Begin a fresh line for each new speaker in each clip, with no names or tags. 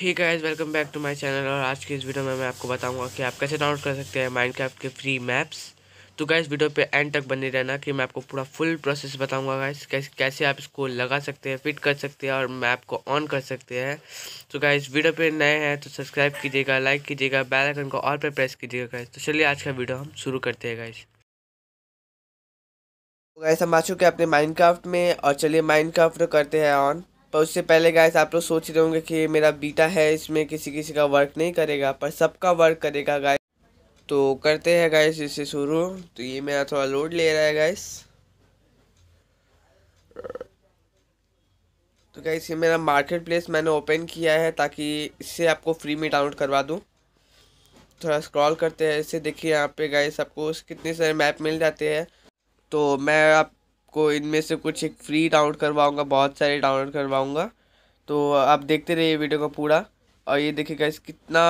he guys welcome back to my channel और आज की इस वीडियो में मैं आपको बताऊंगा कि आप कैसे डाउनलोड कर सकते हैं माइनक्राफ्ट के फ्री मैप्स तो गाइस वीडियो पे एंड तक बने रहना कि मैं आपको पूरा फुल प्रोसेस बताऊंगा गाइस कैसे कैसे आप इसको लगा सकते हैं फिट कर सकते हैं और मैप को ऑन कर सकते हैं तो इस वीडियो पर नए हैं तो सब्सक्राइब कीजिएगा लाइक कीजिएगा बैलाइकन आइकन को और पर प्रेस कीजिएगा गाइज तो चलिए आज का वीडियो हम शुरू करते हैं गाइज़ गाइस तो हम आ चुके हैं अपने माइनक्राफ्ट में और चलिए माइनक्राफ्ट करते हैं ऑन पर उससे पहले गाइस आप लोग सोच रहे होंगे कि मेरा बीटा है इसमें किसी किसी का वर्क नहीं करेगा पर सबका वर्क करेगा गाइस तो करते हैं गाइस इसे शुरू तो ये मेरा थोड़ा लोड ले रहा है गाइस तो गाइस ये मेरा मार्केट प्लेस मैंने ओपन किया है ताकि इससे आपको फ्री में डाउनलोड करवा दूँ थोड़ा स्क्रॉल करते हैं इससे देखिए यहाँ पे गाइस आपको कितने सारे मैप मिल जाते हैं तो मैं आप आपको इनमें से कुछ एक फ्री डाउनलोड करवाऊँगा बहुत सारे डाउनलोड करवाऊँगा तो आप देखते रहिए वीडियो को पूरा और ये देखिए गाइज कितना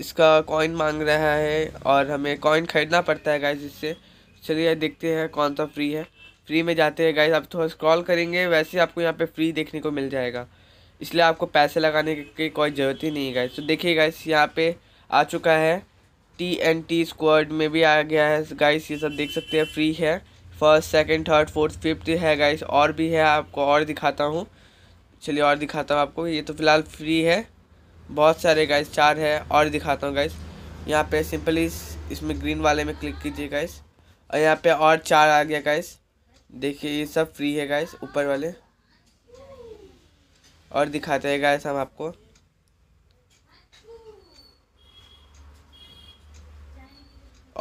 इसका कॉइन मांग रहा है और हमें कॉइन ख़रीदना पड़ता है गाइज इससे चलिए देखते हैं कौन सा फ्री है फ्री में जाते हैं गाइज आप थोड़ा स्क्रॉल करेंगे वैसे आपको यहाँ पे फ्री देखने को मिल जाएगा इसलिए आपको पैसे लगाने की कोई ज़रूरत ही नहीं है गाइज तो देखिए गाइज यहाँ पे आ चुका है टी एन टी स्क्वाड में भी आ गया है गाइस ये सब देख सकते हैं फ्री है first second third fourth fifth है गाइस और भी है आपको और दिखाता हूँ चलिए और दिखाता हूँ आपको ये तो फ़िलहाल फ्री है बहुत सारे गाइस चार है और दिखाता हूँ गाइस यहाँ पे सिंपली इस, इसमें ग्रीन वाले में क्लिक कीजिए गाइस और यहाँ पे और चार आ गया गाइस देखिए ये सब फ्री है गाइस ऊपर वाले और दिखाते हैं गाइस हम आपको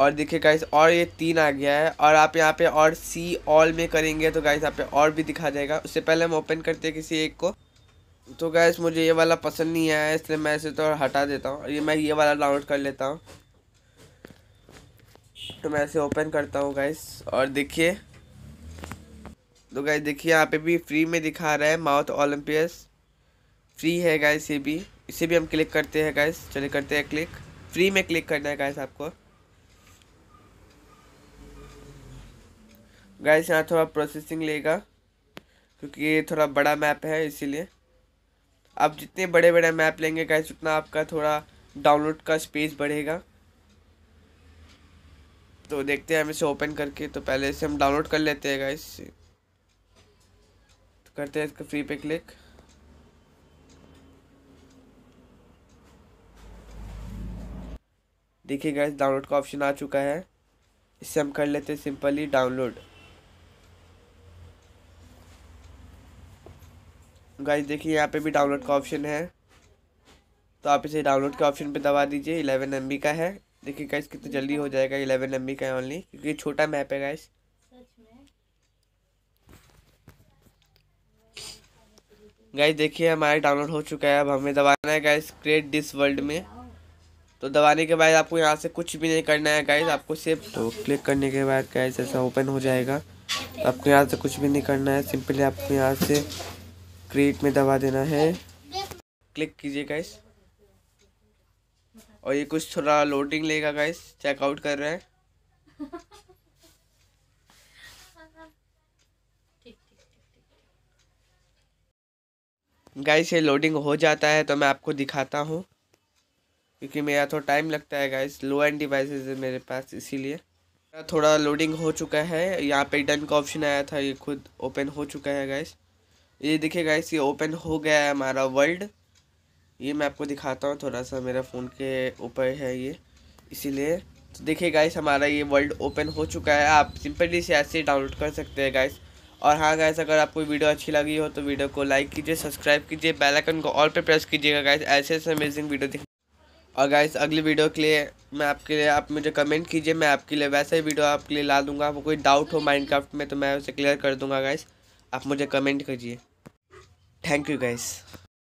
और देखिए गाइस और ये तीन आ गया है और आप यहाँ पे और सी ऑल में करेंगे तो गाइस यहाँ पे और भी दिखा जाएगा उससे पहले हम ओपन करते हैं किसी एक को तो गैस मुझे ये वाला पसंद नहीं आया इसलिए मैं इसे तो हटा देता हूँ ये मैं ये वाला डाउनलोड कर लेता हूँ तो मैं इसे ओपन करता हूँ गैस और देखिए तो गैस देखिए यहाँ पे भी फ्री में दिखा रहा है माउथ ओलम्पियस फ्री है गैस ये भी इसे भी हम क्लिक करते हैं गैस चले करते हैं क्लिक फ्री में क्लिक करना है गैस आपको गाइस यहाँ थोड़ा प्रोसेसिंग लेगा क्योंकि ये थोड़ा बड़ा मैप है इसीलिए आप जितने बड़े बड़े मैप लेंगे गाइस उतना आपका थोड़ा डाउनलोड का स्पेस बढ़ेगा तो देखते हैं हम इसे ओपन करके तो पहले इसे हम डाउनलोड कर लेते हैं गाइस तो करते हैं इसका फ्री पे क्लिक देखिए गाइस डाउनलोड का ऑप्शन आ चुका है इससे हम कर लेते हैं सिंपली डाउनलोड गाइस देखिए यहाँ पे भी डाउनलोड का ऑप्शन है तो आप इसे डाउनलोड के ऑप्शन पे दबा दीजिए इलेवन एम का है देखिए गाइस कितना तो जल्दी हो जाएगा इलेवन एम का है ओनली क्योंकि छोटा मैप है गाइस गाइस देखिए हमारा डाउनलोड हो चुका है अब हमें दबाना है गाइस क्रिएट दिस वर्ल्ड में तो दबाने के बाद आपको यहाँ से कुछ भी नहीं करना है गाइस आपको सिर्फ तो क्लिक करने के बाद गाइस ऐसा ओपन हो जाएगा तो आपको यहाँ से कुछ भी नहीं करना है सिंपली आपको यहाँ से क्रिएट में दबा देना है क्लिक कीजिए गाइस और ये कुछ थोड़ा लोडिंग लेगा गाइस चेकआउट कर रहे हैं गाइस ये लोडिंग हो जाता है तो मैं आपको दिखाता हूँ क्योंकि मेरा तो टाइम लगता है गाइस लो एंड डिवाइसेस है मेरे पास इसीलिए थोड़ा लोडिंग हो चुका है यहाँ पे डन का ऑप्शन आया था ये खुद ओपन हो चुका है गाइस ये देखिएगा ये ओपन हो गया है हमारा वर्ल्ड ये मैं आपको दिखाता हूँ थोड़ा सा मेरा फ़ोन के ऊपर है ये इसीलिए तो देखिए गाइस हमारा ये वर्ल्ड ओपन हो चुका है आप सिंपली से ऐसे डाउनलोड कर सकते हैं गाइस और हाँ गाइस अगर आपको वीडियो अच्छी लगी हो तो वीडियो को लाइक कीजिए सब्सक्राइब कीजिए बेल आइकन को ऑल पर प्रेस कीजिएगा गाइस ऐसे ऐसे अमेजिंग वीडियो देख और गाइस अगली वीडियो के लिए मैं आपके लिए आप मुझे कमेंट कीजिए मैं आपके लिए वैसे ही वीडियो आपके लिए ला दूंगा आपको कोई डाउट हो क्राफ्ट में तो मैं उसे क्लियर कर दूंगा गाइस आप मुझे कमेंट कीजिए thank you guys